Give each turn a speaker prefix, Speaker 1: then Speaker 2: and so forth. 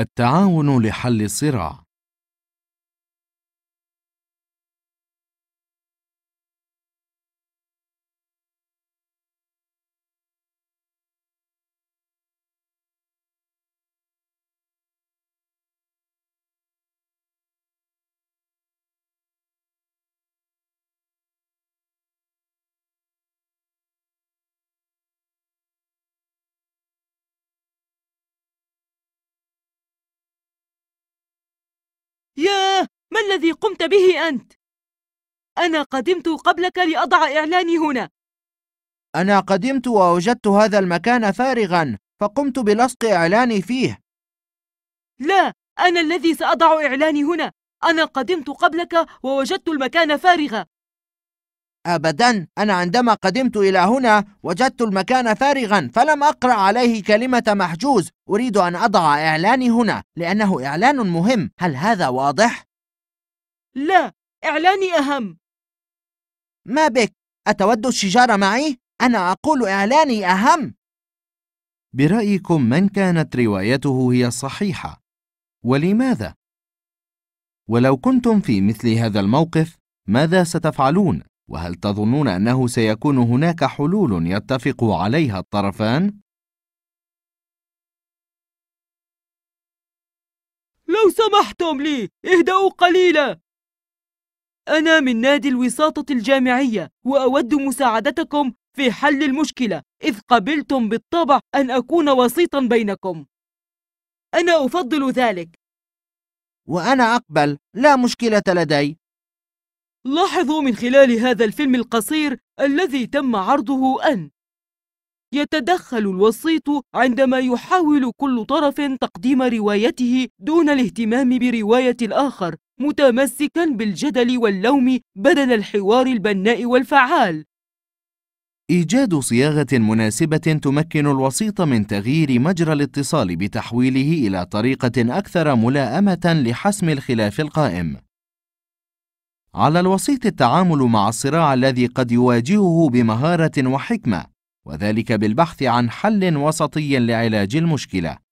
Speaker 1: التعاون لحل الصراع
Speaker 2: ما الذي قمت به أنت؟ أنا قدمت قبلك لأضع إعلاني هنا
Speaker 1: أنا قدمت ووجدت هذا المكان فارغا فقمت بلصق إعلاني فيه
Speaker 2: لا أنا الذي سأضع إعلاني هنا أنا قدمت قبلك ووجدت المكان فارغا
Speaker 1: أبدا أنا عندما قدمت إلى هنا وجدت المكان فارغا فلم أقرأ عليه كلمة محجوز أريد أن أضع إعلاني هنا لأنه إعلان مهم هل هذا واضح؟ لا إعلاني أهم ما بك أتود الشجار معي؟ أنا أقول إعلاني أهم
Speaker 3: برأيكم من كانت روايته هي الصحيحة؟ ولماذا؟ ولو كنتم في مثل هذا الموقف ماذا ستفعلون؟ وهل تظنون أنه سيكون هناك حلول يتفق عليها الطرفان؟
Speaker 2: لو سمحتم لي اهدأوا قليلا أنا من نادي الوساطة الجامعية وأود مساعدتكم في حل المشكلة إذ قبلتم بالطبع أن أكون وسيطا بينكم أنا أفضل ذلك وأنا أقبل لا مشكلة لدي لاحظوا من خلال هذا الفيلم القصير الذي تم عرضه أن يتدخل الوسيط عندما يحاول كل طرف تقديم روايته دون الاهتمام برواية الآخر متمسكا بالجدل واللوم بدل الحوار البناء والفعال إيجاد
Speaker 3: صياغة مناسبة تمكن الوسيط من تغيير مجرى الاتصال بتحويله إلى طريقة أكثر ملاءمة لحسم الخلاف القائم. على الوسيط التعامل مع الصراع الذي قد يواجهه بمهارة وحكمة، وذلك بالبحث عن حل وسطي لعلاج المشكلة.